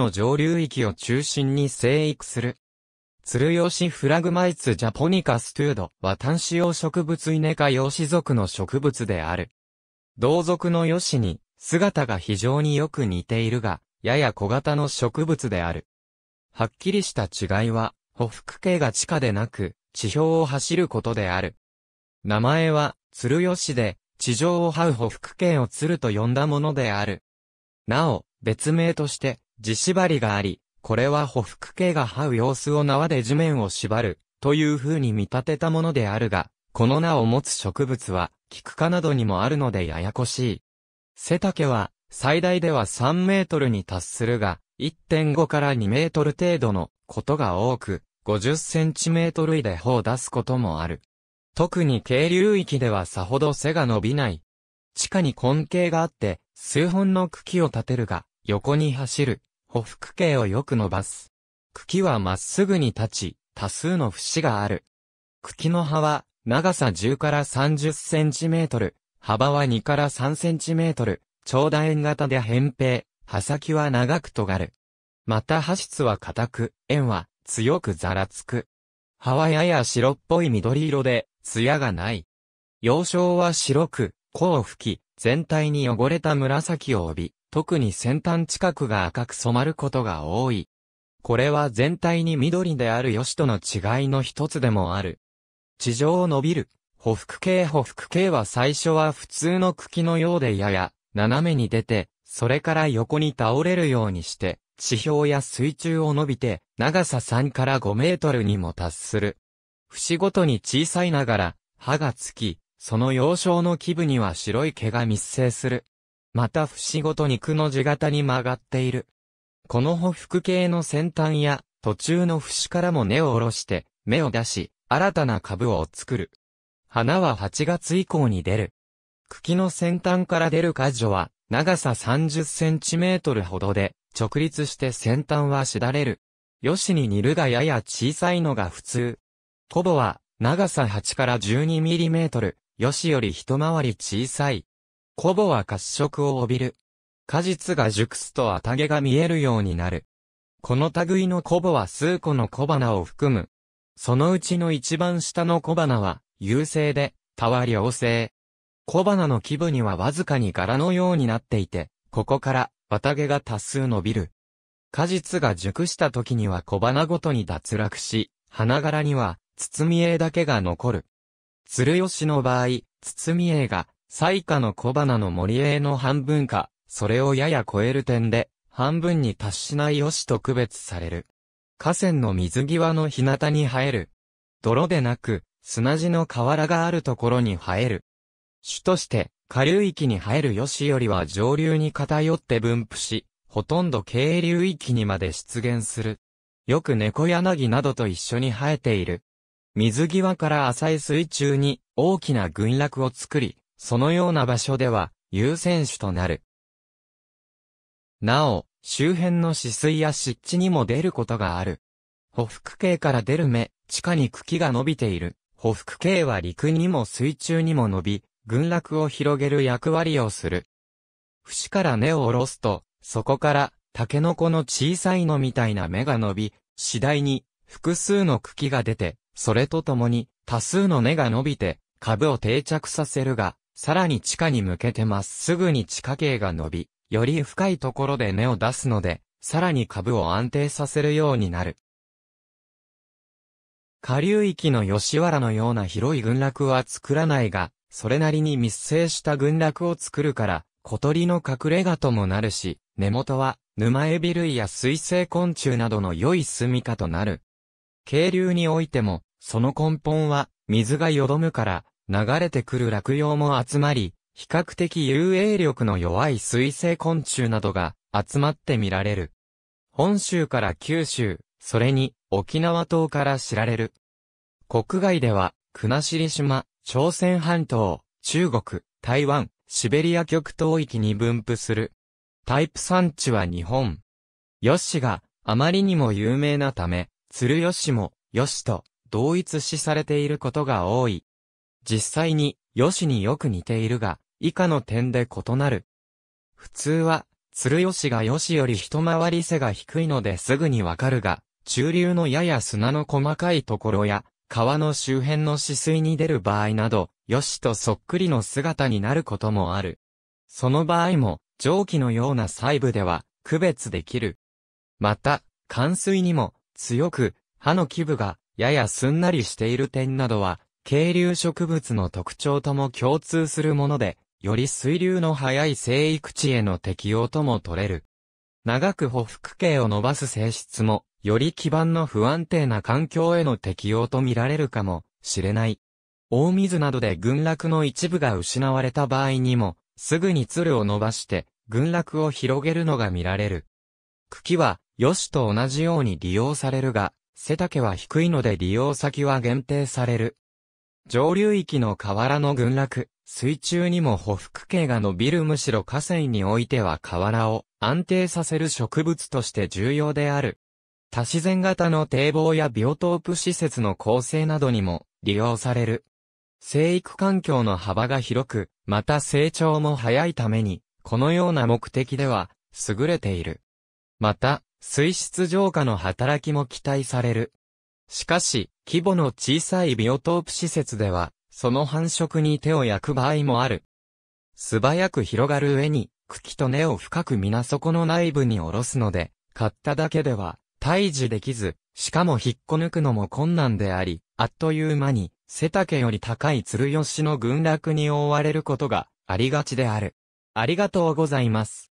の上流域を中心に生育する。鶴吉フラグマイツジャポニカストゥードは単子用植物イネ科用子属の植物である。同族のヨシに姿が非常によく似ているが、やや小型の植物である。はっきりした違いは、ほふ系が地下でなく、地表を走ることである。名前は、鶴吉で、地上を這うほふ系を鶴と呼んだものである。なお、別名として、地縛りがあり、これはほ服系が這う様子を縄で地面を縛る、という風に見立てたものであるが、この名を持つ植物は、キク科などにもあるのでややこしい。背丈は、最大では3メートルに達するが、1.5から2メートル程度のことが多く、50センチメートル以で穂を出すこともある。特に渓流域ではさほど背が伸びない。地下に根茎があって、数本の茎を立てるが、横に走る。ほふくをよく伸ばす。茎はまっすぐに立ち、多数の節がある。茎の葉は、長さ10から30センチメートル、幅は2から3センチメートル、長楕円型で扁平、葉先は長く尖る。また葉質は硬く、円は強くざらつく。葉はやや白っぽい緑色で、艶がない。幼少は白く、甲を吹き、全体に汚れた紫を帯び、特に先端近くが赤く染まることが多い。これは全体に緑であるヨシとの違いの一つでもある。地上を伸びる、ほふく系ほふく系は最初は普通の茎のようでやや、斜めに出て、それから横に倒れるようにして、地表や水中を伸びて、長さ3から5メートルにも達する。節ごとに小さいながら、歯がつき、その幼少の基部には白い毛が密生する。また節ごとにくの字型に曲がっている。この補服系の先端や途中の節からも根を下ろして芽を出し、新たな株を作る。花は8月以降に出る。茎の先端から出る果樹は長さ30センチメートルほどで直立して先端はしだれる。よしに煮るがやや小さいのが普通。コボは長さ8から12ミリメートル、よしより一回り小さい。コボは褐色を帯びる。果実が熟すと綿毛が見えるようになる。この類のコボは数個の小花を含む。そのうちの一番下の小花は、優勢で、たわ良性。小花の基部にはわずかに柄のようになっていて、ここから、綿毛が多数伸びる。果実が熟した時には小花ごとに脱落し、花柄には、包み絵だけが残る。鶴吉の場合、包み絵が、最下の小花の森への半分か、それをやや超える点で、半分に達しないよしと区別される。河川の水際の日向に生える。泥でなく、砂地の河原があるところに生える。種として、下流域に生えるヨシよりは上流に偏って分布し、ほとんど渓流域にまで出現する。よく猫柳などと一緒に生えている。水際から浅い水中に大きな群落を作り、そのような場所では、優先種となる。なお、周辺の止水や湿地にも出ることがある。匍匐系から出る芽、地下に茎が伸びている。匍匐系は陸にも水中にも伸び、群落を広げる役割をする。節から根を下ろすと、そこから、タケノコの小さいのみたいな芽が伸び、次第に、複数の茎が出て、それとともに、多数の根が伸びて、株を定着させるが、さらに地下に向けてまっすぐに地下茎が伸び、より深いところで根を出すので、さらに株を安定させるようになる。下流域の吉原のような広い群落は作らないが、それなりに密生した群落を作るから、小鳥の隠れ家ともなるし、根元は、沼エビ類や水生昆虫などの良い住処となる。渓流においても、その根本は、水が淀むから、流れてくる落葉も集まり、比較的遊泳力の弱い水生昆虫などが集まって見られる。本州から九州、それに沖縄島から知られる。国外では、国後島、朝鮮半島、中国、台湾、シベリア極東域に分布する。タイプ産地は日本。ヨシがあまりにも有名なため、鶴ヨシもヨシと同一視されていることが多い。実際に、ヨシによく似ているが、以下の点で異なる。普通は、鶴吉がヨシより一回り背が低いのですぐにわかるが、中流のやや砂の細かいところや、川の周辺の止水に出る場合など、ヨシとそっくりの姿になることもある。その場合も、蒸気のような細部では、区別できる。また、冠水にも、強く、歯の基部が、ややすんなりしている点などは、渓流植物の特徴とも共通するもので、より水流の速い生育地への適応とも取れる。長く歩幅径を伸ばす性質も、より基盤の不安定な環境への適応と見られるかもしれない。大水などで群落の一部が失われた場合にも、すぐに鶴を伸ばして群落を広げるのが見られる。茎は、ヨシと同じように利用されるが、背丈は低いので利用先は限定される。上流域の河原の群落、水中にも匍匐径が伸びるむしろ河川においては河原を安定させる植物として重要である。多自然型の堤防やビオトープ施設の構成などにも利用される。生育環境の幅が広く、また成長も早いために、このような目的では優れている。また、水質浄化の働きも期待される。しかし、規模の小さいビオトープ施設では、その繁殖に手を焼く場合もある。素早く広がる上に、茎と根を深く皆底の内部に下ろすので、買っただけでは、退治できず、しかも引っこ抜くのも困難であり、あっという間に、背丈より高い鶴吉の群落に覆われることがありがちである。ありがとうございます。